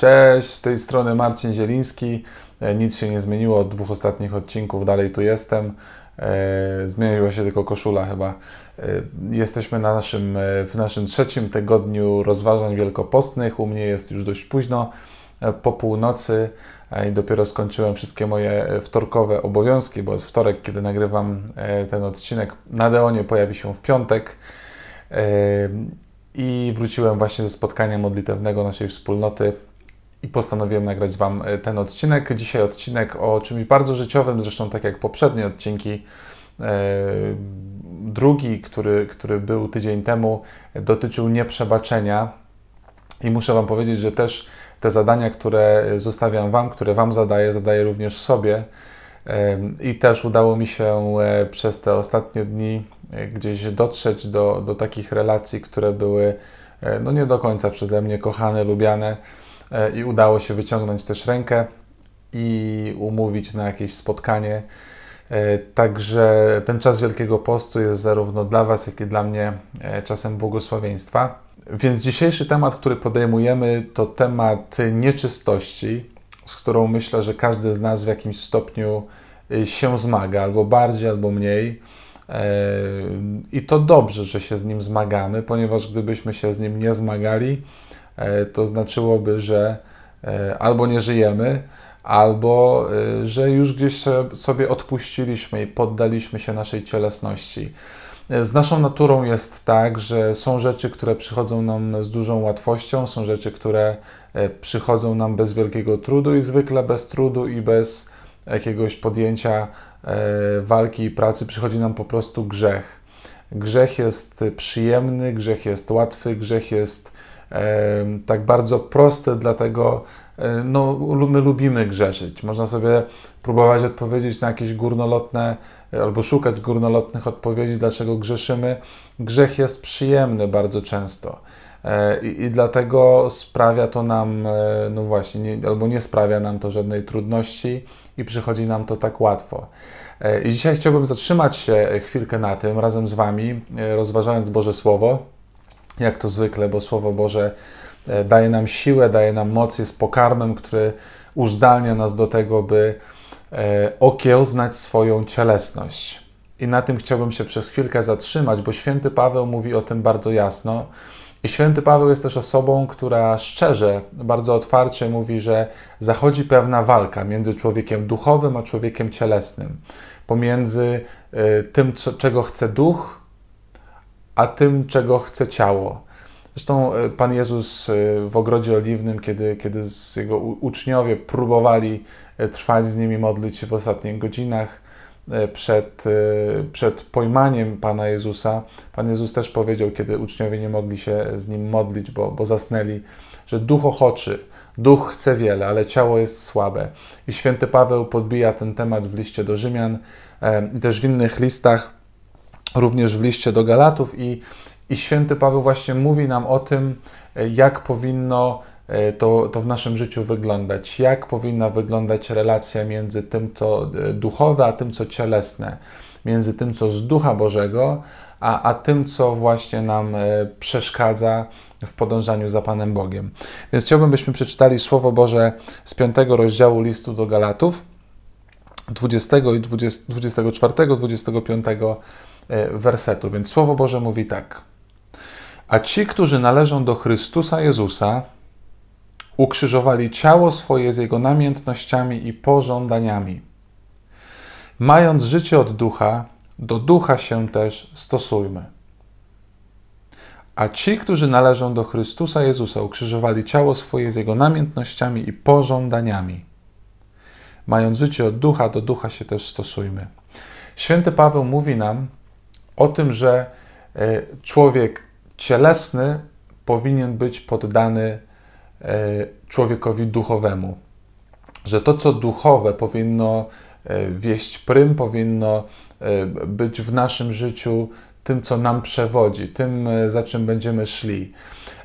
Cześć, z tej strony Marcin Zieliński. E, nic się nie zmieniło od dwóch ostatnich odcinków, dalej tu jestem. E, zmieniła się tylko koszula chyba. E, jesteśmy na naszym, w naszym trzecim tygodniu rozważań wielkopostnych. U mnie jest już dość późno, po północy i dopiero skończyłem wszystkie moje wtorkowe obowiązki, bo jest wtorek, kiedy nagrywam ten odcinek. Na Deonie pojawi się w piątek i wróciłem właśnie ze spotkania modlitewnego naszej wspólnoty i postanowiłem nagrać Wam e, ten odcinek. Dzisiaj odcinek o czymś bardzo życiowym, zresztą tak jak poprzednie odcinki. E, drugi, który, który był tydzień temu, dotyczył nieprzebaczenia. I muszę Wam powiedzieć, że też te zadania, które zostawiam Wam, które Wam zadaję, zadaję również sobie. E, I też udało mi się przez te ostatnie dni gdzieś dotrzeć do, do takich relacji, które były no nie do końca przeze mnie kochane, lubiane E, i udało się wyciągnąć też rękę i umówić na jakieś spotkanie. E, także ten czas Wielkiego Postu jest zarówno dla Was, jak i dla mnie e, czasem błogosławieństwa. Więc dzisiejszy temat, który podejmujemy, to temat nieczystości, z którą myślę, że każdy z nas w jakimś stopniu się zmaga, albo bardziej, albo mniej. I to dobrze, że się z nim zmagamy, ponieważ gdybyśmy się z nim nie zmagali, E, to znaczyłoby, że e, albo nie żyjemy, albo e, że już gdzieś sobie odpuściliśmy i poddaliśmy się naszej cielesności. Z naszą naturą jest tak, że są rzeczy, które przychodzą nam z dużą łatwością, są rzeczy, które przychodzą nam bez wielkiego trudu i zwykle bez trudu i bez jakiegoś podjęcia walki i pracy przychodzi nam po prostu grzech. Grzech jest przyjemny, grzech jest łatwy, grzech jest tak bardzo proste, dlatego e, no, my lubimy grzeszyć. Można sobie próbować odpowiedzieć na jakieś górnolotne e, albo szukać górnolotnych odpowiedzi, dlaczego grzeszymy. Grzech jest przyjemny bardzo często. E, I, I, dlatego sprawia to nam, no właśnie, nie, albo nie sprawia nam to żadnej trudności i przychodzi nam to tak łatwo. I dzisiaj chciałbym zatrzymać się chwilkę na tym razem z Wami, rozważając Boże Słowo jak to zwykle, bo Słowo Boże e, daje nam siłę, daje nam moc, jest pokarmem, który uzdalnia nas do tego, by e, okiełznać swoją cielesność. I na tym chciałbym się przez chwilkę zatrzymać, bo święty Paweł mówi o tym bardzo jasno. I święty Paweł jest też osobą, która szczerze, bardzo otwarcie mówi, że zachodzi pewna walka między człowiekiem duchowym a człowiekiem cielesnym, pomiędzy e, tym, czego chce duch, a tym, czego chce ciało. Zresztą e, Pan Jezus e, w ogrodzie oliwnym, kiedy, kiedy jego uczniowie próbowali e, trwać z nimi, modlić się w ostatnich godzinach przed, przed pojmaniem Pana Jezusa, Pan Jezus też powiedział, kiedy uczniowie nie mogli się z nim modlić, bo, bo zasnęli, że duch ochoczy, duch chce wiele, ale ciało jest słabe. I święty Paweł podbija ten temat w liście do Rzymian i też w innych listach również w liście do Galatów i, i święty Paweł właśnie mówi nam o tym, e, jak powinno e, to, to w naszym życiu wyglądać, jak powinna wyglądać relacja między tym, co e, duchowe, a tym, co cielesne, między tym, co z Ducha Bożego, a, a tym, co właśnie nam przeszkadza w podążaniu za Panem Bogiem. Więc chciałbym, byśmy przeczytali Słowo Boże z 5 rozdziału listu do Galatów, 20 i 20, 24, 25 E, wersetu. Więc Słowo Boże mówi tak. A ci, którzy należą do Chrystusa Jezusa, ukrzyżowali ciało swoje z jego namiętnościami i pożądaniami. Mając życie od ducha, do ducha się też stosujmy. A ci, którzy należą do Chrystusa Jezusa, ukrzyżowali ciało swoje z jego namiętnościami i pożądaniami. Mając życie od ducha, do ducha się też stosujmy. Święty Paweł mówi nam, o tym, że e, człowiek cielesny powinien być poddany e, człowiekowi duchowemu. Że to, co duchowe, powinno e, wieść prym, powinno być w naszym życiu tym, co nam przewodzi, tym, za czym będziemy szli.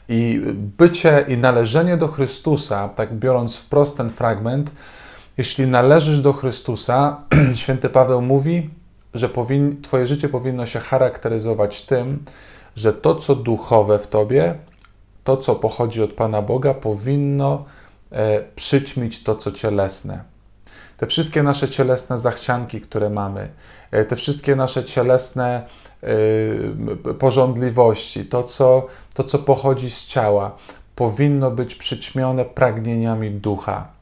I bycie i należenie do Chrystusa, tak biorąc wprost ten fragment, jeśli należysz do Chrystusa, święty Paweł mówi, że powin, Twoje życie powinno się charakteryzować tym, że to, co duchowe w Tobie, to, co pochodzi od Pana Boga, powinno e, przyćmić to, co cielesne. Te wszystkie nasze cielesne zachcianki, które mamy, e, te wszystkie nasze cielesne e, pożądliwości, to co, to, co pochodzi z ciała, powinno być przyćmione pragnieniami ducha.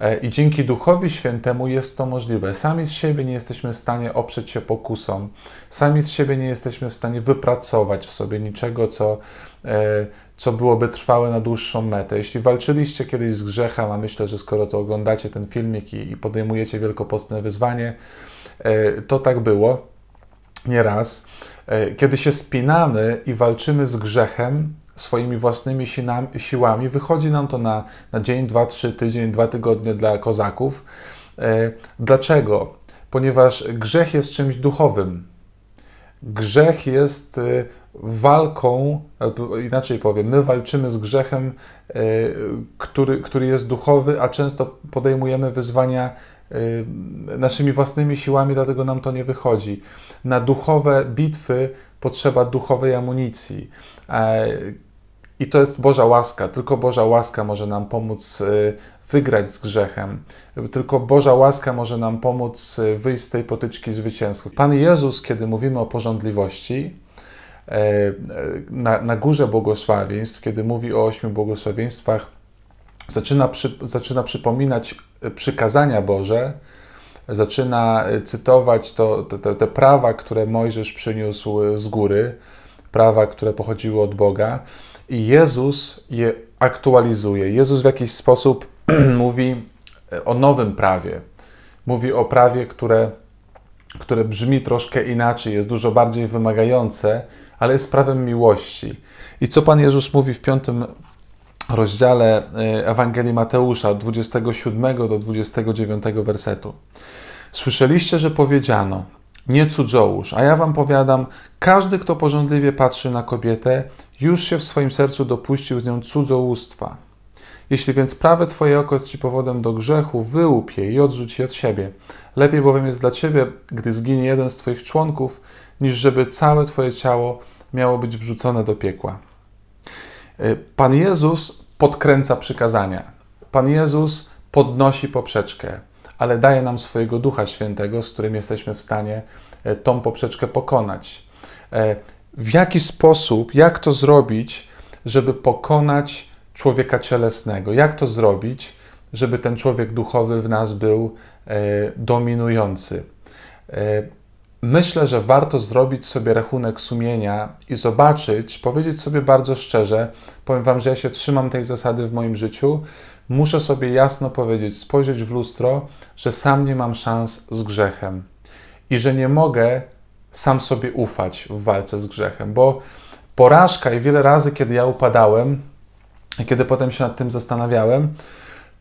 E, I dzięki Duchowi Świętemu jest to możliwe. Sami z siebie nie jesteśmy w stanie oprzeć się pokusom, sami z siebie nie jesteśmy w stanie wypracować w sobie niczego, co, e, co byłoby trwałe na dłuższą metę. Jeśli walczyliście kiedyś z grzechem, a myślę, że skoro to oglądacie ten filmik i, i podejmujecie wielkopostne wyzwanie, e, to tak było nieraz. Kiedy się spinamy i walczymy z grzechem, swoimi własnymi siłami. Wychodzi nam to na, na dzień, dwa, trzy tydzień, dwa tygodnie dla kozaków. E, dlaczego? Ponieważ grzech jest czymś duchowym. Grzech jest e, walką, e, inaczej powiem, my walczymy z grzechem, który, który jest duchowy, a często podejmujemy wyzwania naszymi własnymi siłami, dlatego nam to nie wychodzi. Na duchowe bitwy potrzeba duchowej amunicji. I to jest Boża łaska. Tylko Boża łaska może nam pomóc y, wygrać z grzechem. Tylko Boża łaska może nam pomóc y, wyjść z tej potyczki zwycięsko. Pan Jezus, kiedy mówimy o porządliwości, e, e, na, na górze błogosławieństw, kiedy mówi o ośmiu błogosławieństwach, zaczyna, przy, zaczyna przypominać przykazania Boże, zaczyna e, cytować to, te, te prawa, które Mojżesz przyniósł z góry, prawa, które pochodziły od Boga. I Jezus je aktualizuje. Jezus w jakiś sposób mówi e, o nowym prawie. Mówi o prawie, które, które brzmi troszkę inaczej, jest dużo bardziej wymagające, ale jest prawem miłości. I co Pan Jezus mówi w piątym rozdziale e, Ewangelii Mateusza, od 27 do 29 wersetu? Słyszeliście, że powiedziano: nie cudzołóż. A ja wam powiadam, każdy, kto pożądliwie patrzy na kobietę, już się w swoim sercu dopuścił z nią cudzołóstwa. Jeśli więc prawe twoje oko jest ci powodem do grzechu, wyłup je i odrzuć je od siebie. Lepiej bowiem jest dla ciebie, gdy zginie jeden z twoich członków, niż żeby całe twoje ciało miało być wrzucone do piekła. E, Pan Jezus podkręca przykazania. Pan Jezus podnosi poprzeczkę ale daje nam swojego Ducha Świętego, z którym jesteśmy w stanie e, tą poprzeczkę pokonać. E, w jaki sposób, jak to zrobić, żeby pokonać człowieka cielesnego? Jak to zrobić, żeby ten człowiek duchowy w nas był e, dominujący? Myślę, że warto zrobić sobie rachunek sumienia i zobaczyć, powiedzieć sobie bardzo szczerze, powiem Wam, że ja się trzymam tej zasady w moim życiu, muszę sobie jasno powiedzieć, spojrzeć w lustro, że sam nie mam szans z grzechem i że nie mogę sam sobie ufać w walce z grzechem, bo porażka i wiele razy, kiedy ja upadałem, kiedy potem się nad tym zastanawiałem,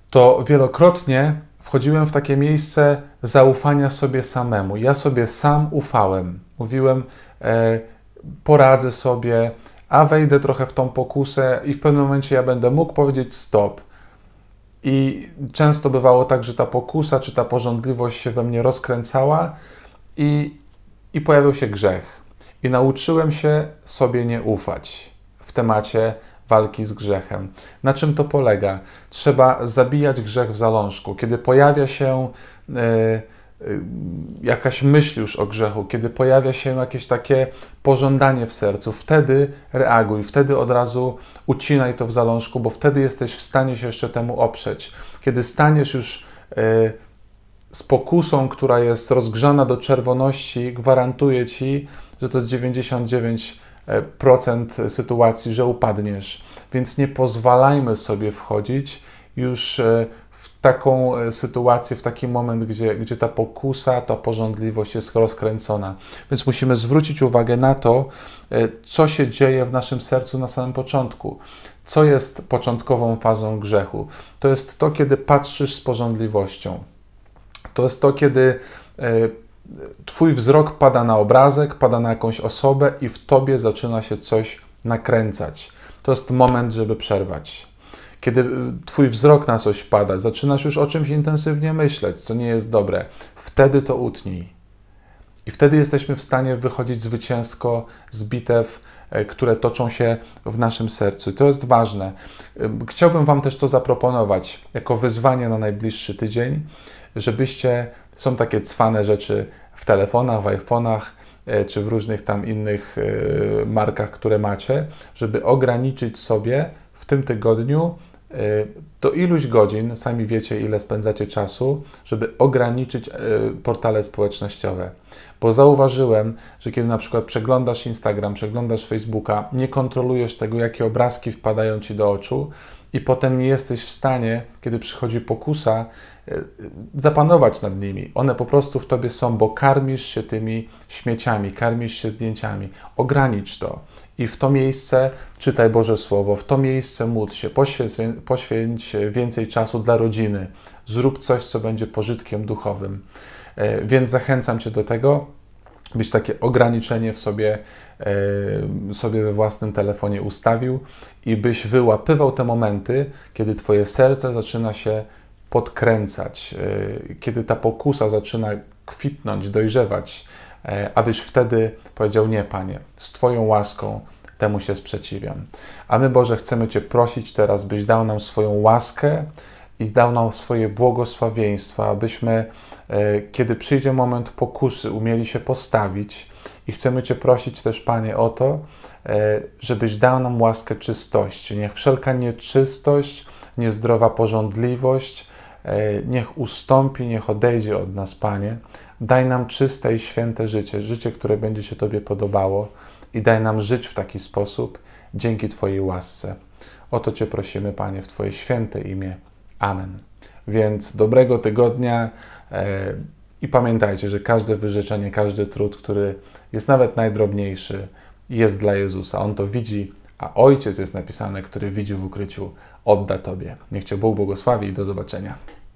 to wielokrotnie wchodziłem w takie miejsce zaufania sobie samemu. Ja sobie sam ufałem. Mówiłem, e, poradzę sobie, a wejdę trochę w tą pokusę i w pewnym momencie ja będę mógł powiedzieć stop. I często bywało tak, że ta pokusa czy ta porządliwość się we mnie rozkręcała i, i pojawił się grzech. I nauczyłem się sobie nie ufać w temacie walki z grzechem. Na czym to polega? Trzeba zabijać grzech w zalążku. Kiedy pojawia się e, e, jakaś myśl już o grzechu, kiedy pojawia się jakieś takie pożądanie w sercu, wtedy reaguj, wtedy od razu ucinaj to w zalążku, bo wtedy jesteś w stanie się jeszcze temu oprzeć. Kiedy staniesz już e, z pokusą, która jest rozgrzana do czerwoności, gwarantuję ci, że to jest 99 procent sytuacji, że upadniesz. Więc nie pozwalajmy sobie wchodzić już e, w taką e, sytuację, w taki moment, gdzie, gdzie ta pokusa, ta porządliwość jest rozkręcona. Więc musimy zwrócić uwagę na to, e, co się dzieje w naszym sercu na samym początku. Co jest początkową fazą grzechu? To jest to, kiedy patrzysz z porządliwością. To jest to, kiedy Twój wzrok pada na obrazek, pada na jakąś osobę i w tobie zaczyna się coś nakręcać. To jest moment, żeby przerwać. Kiedy y, twój wzrok na coś pada, zaczynasz już o czymś intensywnie myśleć, co nie jest dobre, wtedy to utnij. I wtedy jesteśmy w stanie wychodzić zwycięsko z bitew, e, które toczą się w naszym sercu. To jest ważne. Chciałbym Wam też to zaproponować jako wyzwanie na najbliższy tydzień, żebyście są takie cwane rzeczy w telefonach, w iPhone'ach e, czy w różnych tam innych e, markach, które macie, żeby ograniczyć sobie w tym tygodniu e, to iluś godzin, sami wiecie ile spędzacie czasu, żeby ograniczyć portale społecznościowe. Bo zauważyłem, że kiedy na przykład przeglądasz Instagram, przeglądasz Facebooka, nie kontrolujesz tego, jakie obrazki wpadają ci do oczu, i potem nie jesteś w stanie, kiedy przychodzi pokusa, e, zapanować nad nimi. One po prostu w tobie są, bo karmisz się tymi śmieciami, karmisz się zdjęciami. Ogranicz to i w to miejsce czytaj Boże Słowo, w to miejsce módl się, poświęć, poświęć więcej czasu dla rodziny, zrób coś, co będzie pożytkiem duchowym. E, więc zachęcam Cię do tego byś takie ograniczenie w sobie, e, sobie we własnym telefonie ustawił i byś wyłapywał te momenty, kiedy Twoje serce zaczyna się podkręcać, e, kiedy ta pokusa zaczyna kwitnąć, dojrzewać, e, abyś wtedy powiedział: Nie, panie, z Twoją łaską temu się sprzeciwiam. A my, Boże, chcemy Cię prosić teraz, byś dał nam swoją łaskę i dał nam swoje błogosławieństwa, abyśmy, e, kiedy przyjdzie moment pokusy, umieli się postawić. I chcemy Cię prosić też, Panie, o to, e, żebyś dał nam łaskę czystości. Niech wszelka nieczystość, niezdrowa porządliwość, e, niech ustąpi, niech odejdzie od nas, Panie. Daj nam czyste i święte życie, życie, które będzie się Tobie podobało i daj nam żyć w taki sposób dzięki Twojej łasce. O to Cię prosimy, Panie, w Twoje święte imię. Amen. Więc dobrego tygodnia e, i pamiętajcie, że każde wyrzeczenie, każdy trud, który jest nawet najdrobniejszy, jest dla Jezusa. On to widzi, a Ojciec jest napisany, który widzi w ukryciu, odda Tobie. Niech Cię Bóg błogosławi i do zobaczenia.